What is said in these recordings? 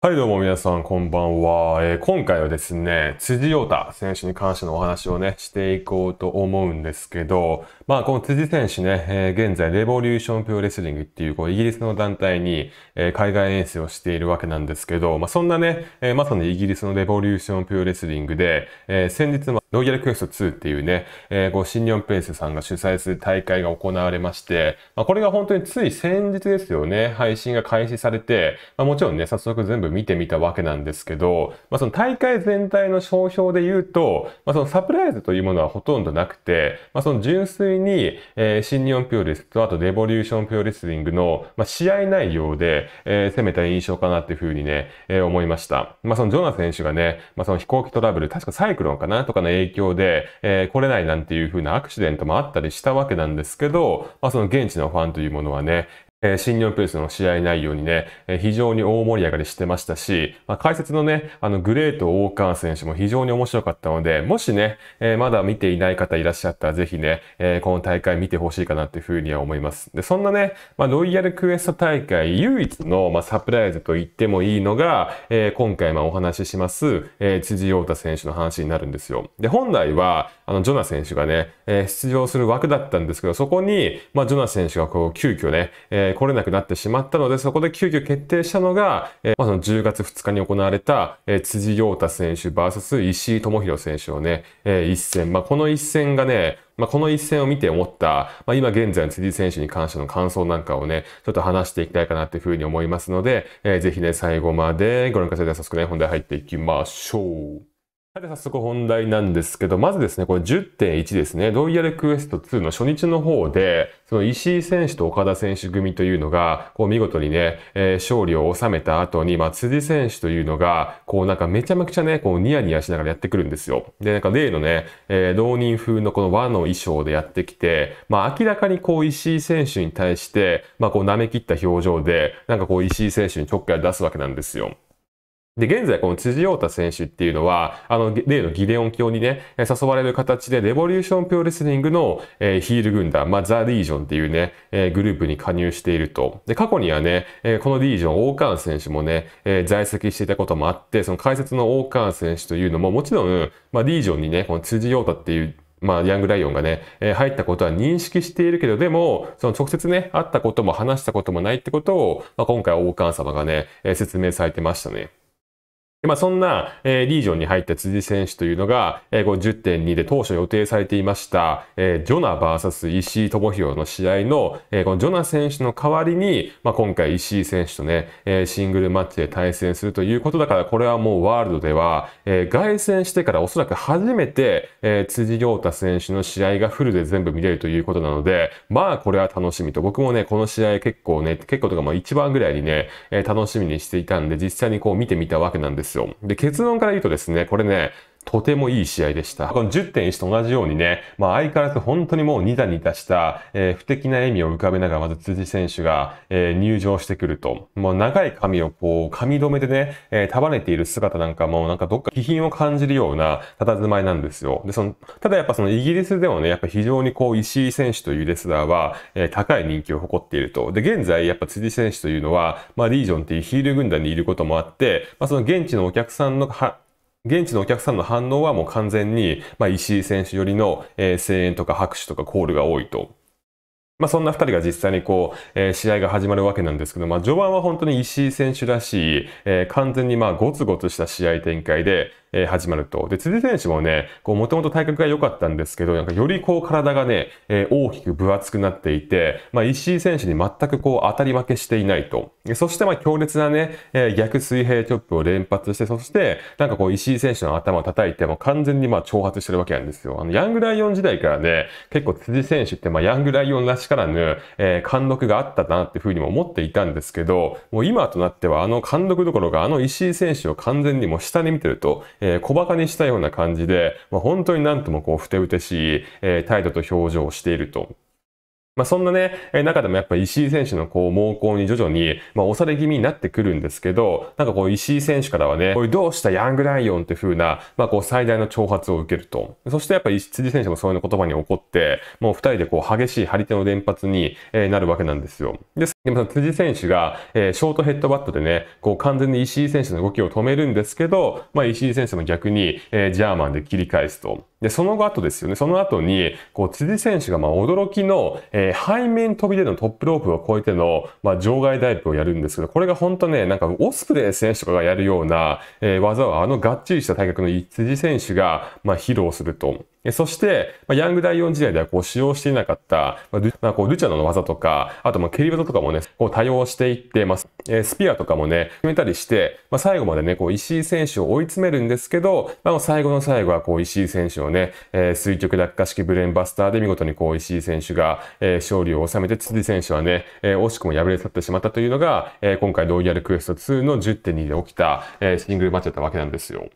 はいどうも皆さんこんばんは、えー、今回はですね、辻陽太選手に関してのお話をね、していこうと思うんですけど、まあこの辻選手ね、えー、現在レボリューションプロレスリングっていうこうイギリスの団体に、えー、海外遠征をしているわけなんですけど、まあそんなね、えまさにイギリスのレボリューションプロレスリングで、え先日もロイギャルクエスト2っていうね、えー、こう、新日本プレスさんが主催する大会が行われまして、まあ、これが本当につい先日ですよね、配信が開始されて、まあ、もちろんね、早速全部部見てみたわけなんですけど、まあ、その大会全体の商標で言うと、まあ、そのサプライズというものはほとんどなくて、まあ、その純粋に、えー、新日本ュロリスとあとレボリューションュロリスリングの、まあ、試合内容で、えー、攻めた印象かなっていうふうにね、えー、思いました。まあ、そのジョナ選手がね、まあ、その飛行機トラブル、確かサイクロンかなとかの影響で、えー、来れないなんていうふうなアクシデントもあったりしたわけなんですけど、まあ、その現地のファンというものはね、えー、新日本プレスの試合内容にね、えー、非常に大盛り上がりしてましたし、まあ、解説のね、あの、グレート・オーカー選手も非常に面白かったので、もしね、えー、まだ見ていない方いらっしゃったら、ぜひね、えこの大会見てほしいかなっていうふうには思います。で、そんなね、まあ、ロイヤルクエスト大会唯一の、まあ、サプライズと言ってもいいのが、え今回、まあ、お話しします、え辻洋太選手の話になるんですよ。で、本来は、あの、ジョナ選手がね、え出場する枠だったんですけど、そこに、まあ、ジョナ選手がこう、急遽ね、ええー、来れなくなってしまったので、そこで急遽決定したのが、えー、まあ、その10月2日に行われた、えー、辻陽太選手 VS 石井智弘選手のね、えー、一戦。まあ、この一戦がね、まあ、この一戦を見て思った、まあ、今現在の辻選手に関しての感想なんかをね、ちょっと話していきたいかなっていうふうに思いますので、えー、ぜひね、最後までご覧ください。では早速ね、本題入っていきましょう。さてで早速本題なんですけど、まずですね、これ10.1ですね、ロイヤルクエスト2の初日の方で、その石井選手と岡田選手組というのが、こう見事にね、えー、勝利を収めた後に、まあ、辻選手というのが、こうなんかめちゃめちゃね、こうニヤニヤしながらやってくるんですよ。で、なんか例のね、えー、浪人風のこの和の衣装でやってきて、まあ明らかにこう石井選手に対して、まあこう舐め切った表情で、なんかこう石井選手にちょっかいを出すわけなんですよ。で、現在この辻陽太選手っていうのは、あの、例のギデオン教にね、誘われる形で、レボリューションプロレスリングの、えー、ヒール軍団、まあ、ザ・リージョンっていうね、えー、グループに加入していると。で、過去にはね、えー、このリージョン、ーン選手もね、え在籍していたこともあって、その解説のーン選手というのも、もちろん、まあ、リージョンにね、この辻陽太っていう、まあ、ヤングライオンがね、えー、入ったことは認識しているけど、でも、その直接ね、会ったことも話したこともないってことを、まあ、今回ーン様がね、えー、説明されてましたね。まあ、そんな、えー、リージョンに入った辻選手というのが、えー、こ10.2で当初予定されていました、えー、ジョナ VS 石井智弘の試合の、えー、このジョナ選手の代わりに、まあ、今回石井選手とね、えー、シングルマッチで対戦するということだから、これはもうワールドでは、えー、してからおそらく初めて、えー、辻亮太選手の試合がフルで全部見れるということなので、まあこれは楽しみと。僕もね、この試合結構ね、結構とかも一番ぐらいにね、えー、楽しみにしていたんで、実際にこう見てみたわけなんですですよ。で、結論から言うとですね、これね、とてもいい試合でした。この10.1と同じようにね、まあ相変わらず本当にもうニタニタした、えー、不敵な笑みを浮かべながらまず辻選手が、えー、入場してくると、もう長い髪をこう、髪留めでね、えー、束ねている姿なんかもなんかどっか気品を感じるような佇まいなんですよ。で、その、ただやっぱそのイギリスでもね、やっぱ非常にこう石井選手というレスラーは、えー、高い人気を誇っていると。で、現在やっぱ辻選手というのは、まあリージョンっていうヒール軍団にいることもあって、まあその現地のお客さんのは現地のお客さんの反応はもう完全に、まあ、石井選手寄りの、えー、声援とか拍手とかコールが多いと。まあ、そんな2人が実際にこう、えー、試合が始まるわけなんですけど、まあ、序盤は本当に石井選手らしい、えー、完全にまあゴツゴツした試合展開で、えー、始まると。で、辻選手もね、こう、もともと体格が良かったんですけど、なんかよりこう体がね、えー、大きく分厚くなっていて、まあ、石井選手に全くこう当たり負けしていないと。そしてまあ強烈なね、えー、逆水平チョップを連発して、そして、なんかこう石井選手の頭を叩いて、もう完全にまあ挑発してるわけなんですよ。あの、ヤングライオン時代からね、結構辻選手ってまあヤングライオンらしからぬ、えー、貫禄があったなっていうふうにも思っていたんですけど、もう今となってはあの貫禄どころがあの石井選手を完全にもう下に見てるとえー、小馬鹿にしたような感じで、まあ、本当になんともこう、ふてぶてしい、えー、態度と表情をしていると。まあ、そんなね、中でもやっぱ石井選手のこう猛攻に徐々に、まあ、押され気味になってくるんですけど、なんかこう石井選手からはね、どうしたヤングライオンっていう風な、まあ、こう最大の挑発を受けると。そしてやっぱ石辻選手もそういう言葉に怒って、もう二人でこう激しい張り手の連発に、なるわけなんですよ。で、でも辻選手が、えショートヘッドバットでね、こう完全に石井選手の動きを止めるんですけど、まあ、石井選手も逆に、えジャーマンで切り返すと。で、その後ですよね。その後に、こう、辻選手が、まあ、驚きの、えー、背面飛びでのトップロープを超えての、まあ、場外ダイブをやるんですけど、これが本当ね、なんか、オスプレイ選手とかがやるような、えー、技を、あの、がっちりした体格の辻選手が、まあ、披露すると。そして、ヤング第ン時代ではこう使用していなかった、まあ、こうルチャノの技とか、あとまあ蹴り技とかもね、こう多用していってまあ、えスピアとかもね、決めたりして、まあ、最後までね、こう石井選手を追い詰めるんですけど、まあ、最後の最後はこう石井選手をね、えー、垂直落下式ブレーンバスターで見事にこう石井選手が、え勝利を収めて、辻選手はね、え惜しくも敗れ去ってしまったというのが、え今回ロイヤルクエスト2の10.2で起きた、えシングルマッチだったわけなんですよ。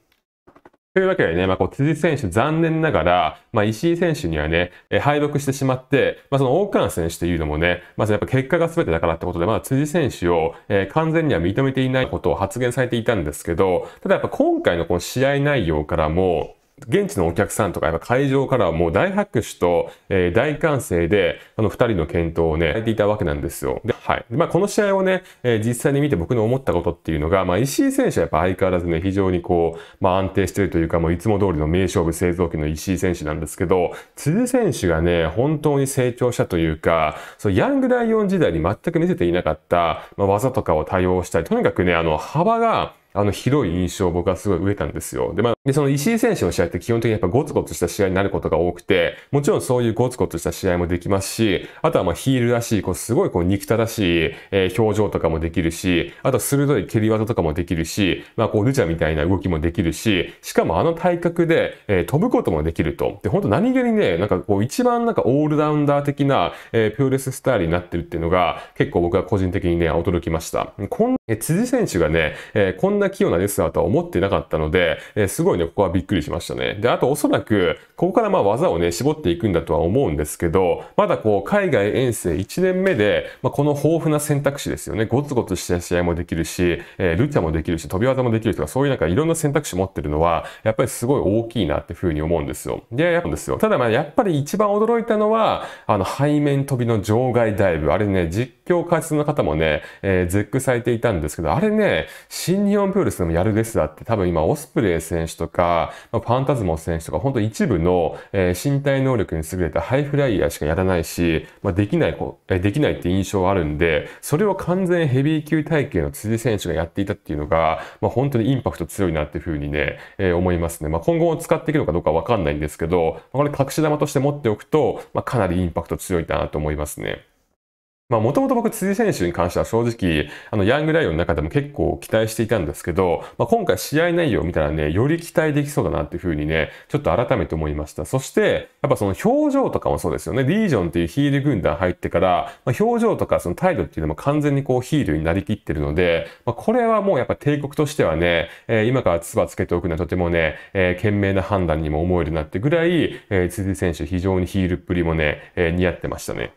というわけでね、まあ、こう、辻選手残念ながら、まあ、石井選手にはね、え敗北してしまって、まあ、その大川選手というのもね、まあ、やっぱ結果が全てだからってことで、まだ辻選手を、え完全には認めていないことを発言されていたんですけど、ただやっぱ今回のこの試合内容からも、現地のお客さんとか、やっぱ会場からはもう大拍手と、えー、大歓声で、あの二人の検討をね、やっていたわけなんですよ。はい。まあ、この試合をね、えー、実際に見て僕の思ったことっていうのが、まあ、石井選手はやっぱ相変わらずね、非常にこう、まあ、安定してるというか、もういつも通りの名勝負製造機の石井選手なんですけど、辻選手がね、本当に成長したというか、そのヤングライオン時代に全く見せていなかった、まあ、技とかを多用したり、とにかくね、あの、幅が、あの、広い印象を僕はすごい植えたんですよ。で、まあ、で、その石井選手の試合って基本的にやっぱゴツゴツした試合になることが多くて、もちろんそういうゴツゴツした試合もできますし、あとはまあヒールらしい、こうすごいこう憎たらしい、えー、表情とかもできるし、あと鋭い蹴り技とかもできるし、まあこうルチャみたいな動きもできるし、しかもあの体格で、えー、飛ぶこともできると。で、本当何気にね、なんかこう一番なんかオールラウンダー的な、えー、プロレススタイルになってるっていうのが、結構僕は個人的にね、驚きました。こん、えー、辻選手がね、えー、こんなな器用なレスラーとは思ってなかったので、えー、すごいね、ここはびっくりしましたね。で、あとおそらく、ここからまあ技をね、絞っていくんだとは思うんですけど、まだこう、海外遠征1年目で、まあ、この豊富な選択肢ですよね。ゴツゴツした試合もできるし、えー、ルチャもできるし、飛び技もできるとか、そういうなんかいろんな選択肢持ってるのは、やっぱりすごい大きいなっていうふうに思うんですよ。で、やっぱですよ。ただまあ、やっぱり一番驚いたのは、あの、背面飛びの場外ダイブ。あれね、実況解説の方もね、えー、絶句されていたんですけど、あれね、新日本ンプロレスでもやるレスだって多分今オスプレイ選手とか、ファンタズモ選手とか、本当一部の、えー、身体能力に優れたハイフライヤーしかやらないし、まあ、できない、えー、できないって印象あるんで、それを完全ヘビー級体系の辻選手がやっていたっていうのが、まあ、本当にインパクト強いなっていうふうにね、えー、思いますね。まあ、今後も使っていくのかどうかわかんないんですけど、これ隠し玉として持っておくと、まあ、かなりインパクト強いかなと思いますね。まあ、もともと僕、辻選手に関しては正直、あの、ヤングライオンの中でも結構期待していたんですけど、まあ、今回試合内容を見たらね、より期待できそうだなっていうふうにね、ちょっと改めて思いました。そして、やっぱその表情とかもそうですよね。リージョンっていうヒール軍団入ってから、まあ、表情とかその態度っていうのも完全にこうヒールになりきってるので、まあ、これはもうやっぱ帝国としてはね、えー、今から唾つけておくのはとてもね、えー、賢明な判断にも思えるなってぐらい、えー、辻選手非常にヒールっぷりもね、えー、似合ってましたね。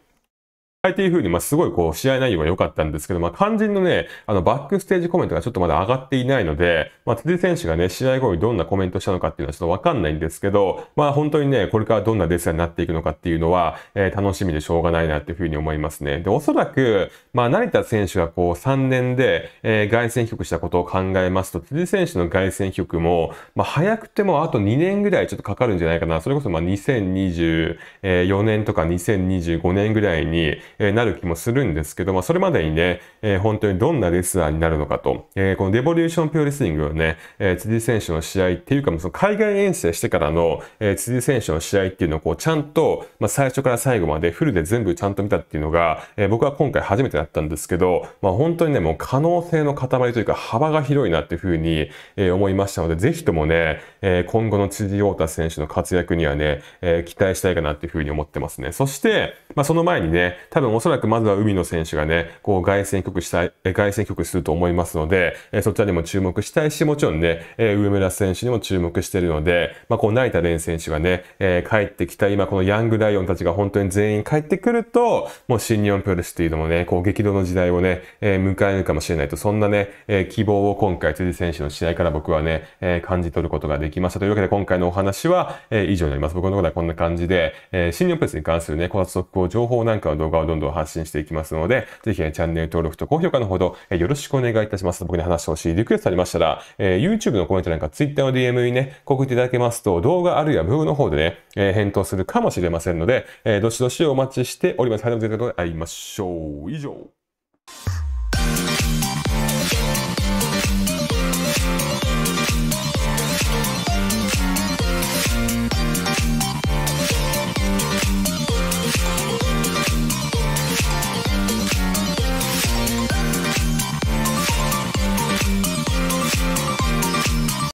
っていう風に、まあ、すごいこう、試合内容は良かったんですけど、まあ、肝心のね、あの、バックステージコメントがちょっとまだ上がっていないので、まあ、辻選手がね、試合後にどんなコメントしたのかっていうのはちょっとわかんないんですけど、まあ、本当にね、これからどんなデッサンになっていくのかっていうのは、えー、楽しみでしょうがないなっていう風に思いますね。で、おそらく、まあ、成田選手がこう、3年で、えー、凱旋帰したことを考えますと、辻選手の凱旋局も、まあ、早くてもあと2年ぐらいちょっとかかるんじゃないかな。それこそ、まあ、2024年とか2025年ぐらいに、えなる気もするんですけど、まあ、それまでにね、え本当にどんなレスラーになるのかと、えこのデボリューションプロレスリングをね、え辻選手の試合っていうか、その海外遠征してからの、え辻選手の試合っていうのをこうちゃんと、まあ、最初から最後までフルで全部ちゃんと見たっていうのが、え僕は今回初めてだったんですけど、まあ、本当にね、もう可能性の塊というか幅が広いなっていうふうに、え思いましたので、ぜひともね、え今後の辻太田選手の活躍にはね、え期待したいかなっていうふうに思ってますね。そして、まあ、その前にね、多分分おそらくまずは海野選手がね、こう外戦局したい、外戦局すると思いますので、えそちらにも注目したいし、もちろんね、え上村選手にも注目してるので、まあ、こう成田蓮選手がね、え帰ってきた今このヤングライオンたちが本当に全員帰ってくると、もう新日本プロレスっていうのもね、こう激動の時代をね、え迎えるかもしれないと、そんなね、え希望を今回辻選手の試合から僕はね、え感じ取ることができました。というわけで今回のお話は、え以上になります。僕のことはこんな感じで、え新日本プロレスに関するね、この速報情報なんかの動画をんどん発信していきますので、ぜひ、ね、チャンネル登録と高評価のほど、えよろしくお願いいたします。僕に話してほしいリクエストありましたら、え YouTube のコメントなんか Twitter の DM にね、送っていただけますと、動画あるいはブログの方でね、え返答するかもしれませんので、えどしどしお待ちしております。はい、では、とい会いましょう。以上。